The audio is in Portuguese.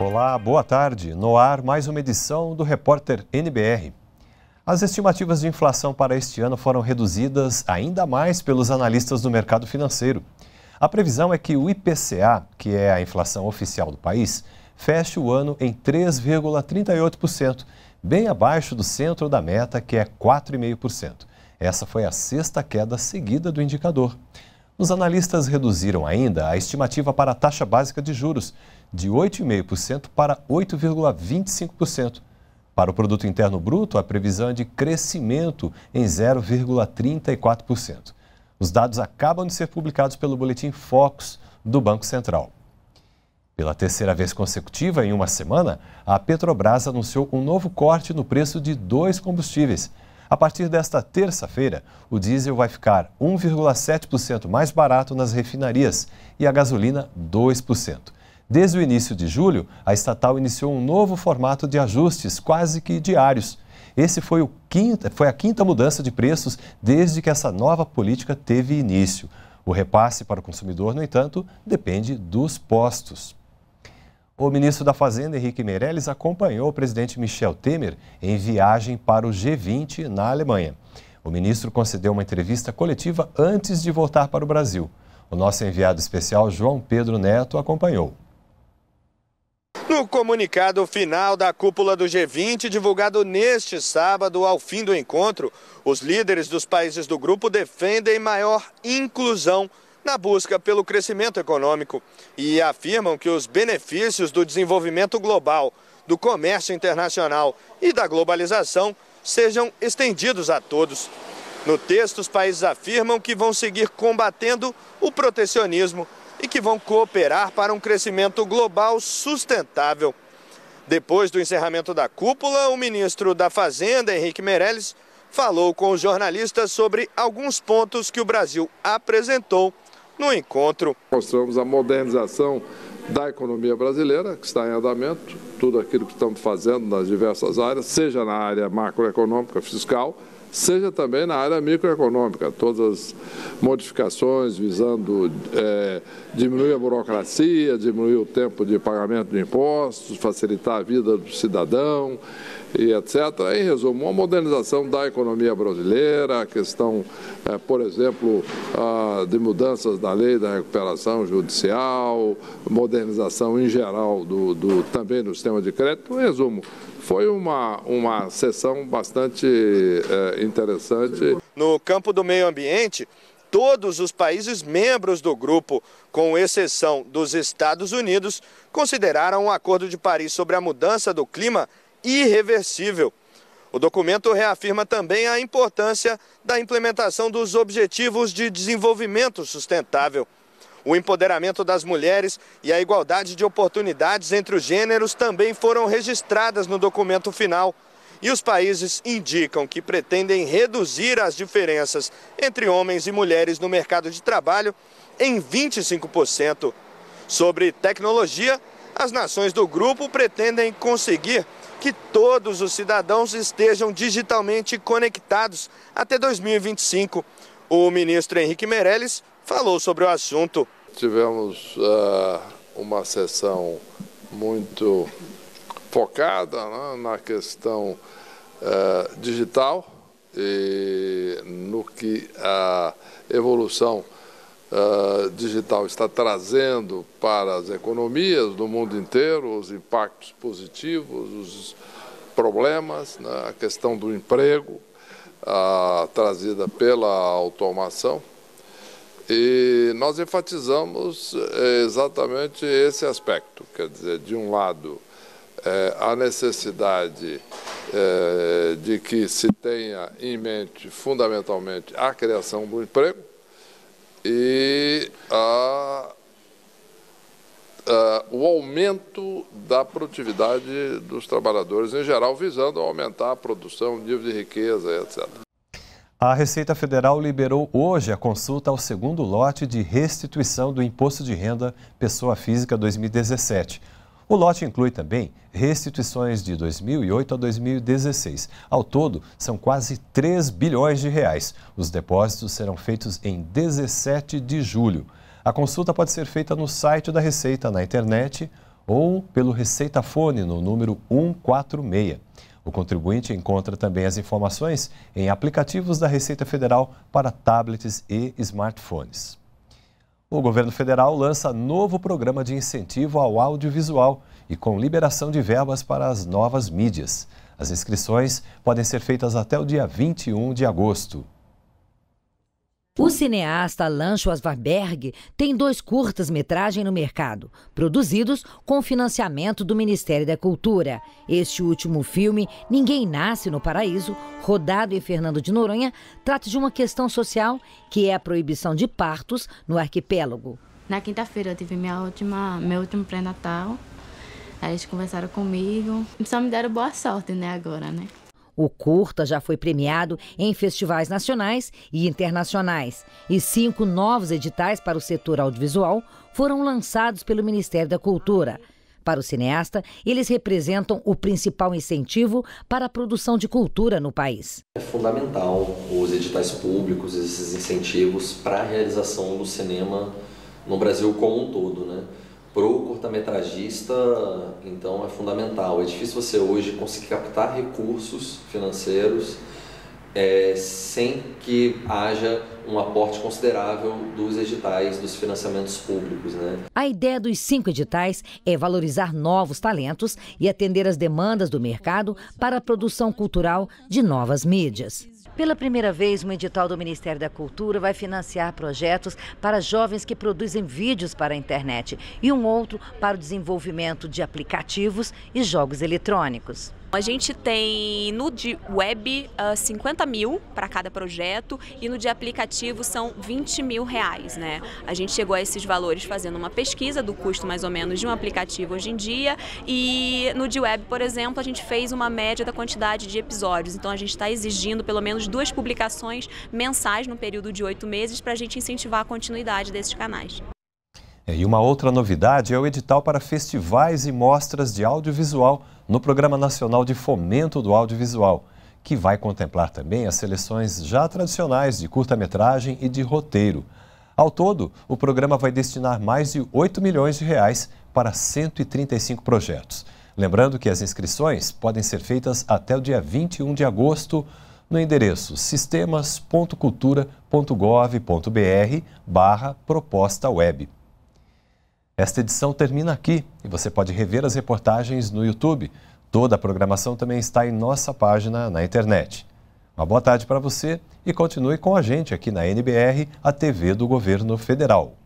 Olá, boa tarde. No ar, mais uma edição do Repórter NBR. As estimativas de inflação para este ano foram reduzidas ainda mais pelos analistas do mercado financeiro. A previsão é que o IPCA, que é a inflação oficial do país, feche o ano em 3,38%, bem abaixo do centro da meta, que é 4,5%. Essa foi a sexta queda seguida do indicador. Os analistas reduziram ainda a estimativa para a taxa básica de juros, de 8,5% para 8,25%. Para o produto interno bruto, a previsão é de crescimento em 0,34%. Os dados acabam de ser publicados pelo boletim Focus do Banco Central. Pela terceira vez consecutiva, em uma semana, a Petrobras anunciou um novo corte no preço de dois combustíveis. A partir desta terça-feira, o diesel vai ficar 1,7% mais barato nas refinarias e a gasolina 2%. Desde o início de julho, a estatal iniciou um novo formato de ajustes quase que diários. Esse foi, o quinta, foi a quinta mudança de preços desde que essa nova política teve início. O repasse para o consumidor, no entanto, depende dos postos. O ministro da Fazenda, Henrique Meirelles, acompanhou o presidente Michel Temer em viagem para o G20 na Alemanha. O ministro concedeu uma entrevista coletiva antes de voltar para o Brasil. O nosso enviado especial, João Pedro Neto, acompanhou. No comunicado final da cúpula do G20, divulgado neste sábado ao fim do encontro, os líderes dos países do grupo defendem maior inclusão na busca pelo crescimento econômico e afirmam que os benefícios do desenvolvimento global, do comércio internacional e da globalização sejam estendidos a todos. No texto, os países afirmam que vão seguir combatendo o protecionismo e que vão cooperar para um crescimento global sustentável. Depois do encerramento da cúpula, o ministro da Fazenda, Henrique Meirelles, falou com os jornalistas sobre alguns pontos que o Brasil apresentou no encontro. Mostramos a modernização da economia brasileira, que está em andamento, tudo aquilo que estamos fazendo nas diversas áreas, seja na área macroeconômica, fiscal, seja também na área microeconômica, todas as modificações visando é, diminuir a burocracia, diminuir o tempo de pagamento de impostos, facilitar a vida do cidadão, e etc. Em resumo, a modernização da economia brasileira, a questão, é, por exemplo, de mudanças da lei da recuperação judicial, modernização em geral do, do também do sistema de crédito. Em resumo, foi uma, uma sessão bastante é, interessante. No campo do meio ambiente, todos os países membros do grupo, com exceção dos Estados Unidos, consideraram o Acordo de Paris sobre a mudança do clima irreversível. O documento reafirma também a importância da implementação dos Objetivos de Desenvolvimento Sustentável. O empoderamento das mulheres e a igualdade de oportunidades entre os gêneros também foram registradas no documento final. E os países indicam que pretendem reduzir as diferenças entre homens e mulheres no mercado de trabalho em 25%. Sobre tecnologia, as nações do grupo pretendem conseguir que todos os cidadãos estejam digitalmente conectados até 2025. O ministro Henrique Meirelles falou sobre o assunto. Tivemos uh, uma sessão muito focada né, na questão uh, digital e no que a evolução ah, digital está trazendo para as economias do mundo inteiro, os impactos positivos, os problemas, né? a questão do emprego ah, trazida pela automação. E nós enfatizamos eh, exatamente esse aspecto, quer dizer, de um lado, é, a necessidade é, de que se tenha em mente, fundamentalmente, a criação do emprego, e a, a, o aumento da produtividade dos trabalhadores em geral, visando aumentar a produção, o nível de riqueza, etc. A Receita Federal liberou hoje a consulta ao segundo lote de restituição do Imposto de Renda Pessoa Física 2017. O lote inclui também restituições de 2008 a 2016. Ao todo, são quase 3 bilhões de reais. Os depósitos serão feitos em 17 de julho. A consulta pode ser feita no site da Receita na internet ou pelo Receitafone no número 146. O contribuinte encontra também as informações em aplicativos da Receita Federal para tablets e smartphones. O governo federal lança novo programa de incentivo ao audiovisual e com liberação de verbas para as novas mídias. As inscrições podem ser feitas até o dia 21 de agosto. O cineasta Alan Schwarzenberg tem dois curtas-metragens no mercado, produzidos com financiamento do Ministério da Cultura. Este último filme, Ninguém Nasce no Paraíso, rodado em Fernando de Noronha, trata de uma questão social que é a proibição de partos no arquipélago. Na quinta-feira eu tive minha última, meu último pré-natal. Aí eles conversaram comigo, só me deram boa sorte, né, agora, né? O curta já foi premiado em festivais nacionais e internacionais, e cinco novos editais para o setor audiovisual foram lançados pelo Ministério da Cultura. Para o cineasta, eles representam o principal incentivo para a produção de cultura no país. É fundamental os editais públicos, esses incentivos para a realização do cinema no Brasil como um todo, né? Para o cortometragista, então é fundamental. É difícil você hoje conseguir captar recursos financeiros é, sem que haja um aporte considerável dos editais, dos financiamentos públicos. Né? A ideia dos cinco editais é valorizar novos talentos e atender às demandas do mercado para a produção cultural de novas mídias. Pela primeira vez, um edital do Ministério da Cultura vai financiar projetos para jovens que produzem vídeos para a internet e um outro para o desenvolvimento de aplicativos e jogos eletrônicos. A gente tem no de web uh, ah, 50 mil para cada projeto e no de aplicativo são 20 mil reais. Né? A gente chegou a esses valores fazendo uma pesquisa do custo mais ou menos de um aplicativo hoje em dia e no de web, por exemplo, a gente fez uma média da quantidade de episódios. Então a gente está exigindo pelo menos duas publicações mensais no período de oito meses para a gente incentivar a continuidade desses canais. É, e uma outra novidade é o edital para festivais e mostras de audiovisual no Programa Nacional de Fomento do Audiovisual, que vai contemplar também as seleções já tradicionais de curta-metragem e de roteiro. Ao todo, o programa vai destinar mais de 8 milhões de reais para 135 projetos. Lembrando que as inscrições podem ser feitas até o dia 21 de agosto no endereço sistemas.cultura.gov.br barra proposta web. Esta edição termina aqui e você pode rever as reportagens no YouTube. Toda a programação também está em nossa página na internet. Uma boa tarde para você e continue com a gente aqui na NBR, a TV do Governo Federal.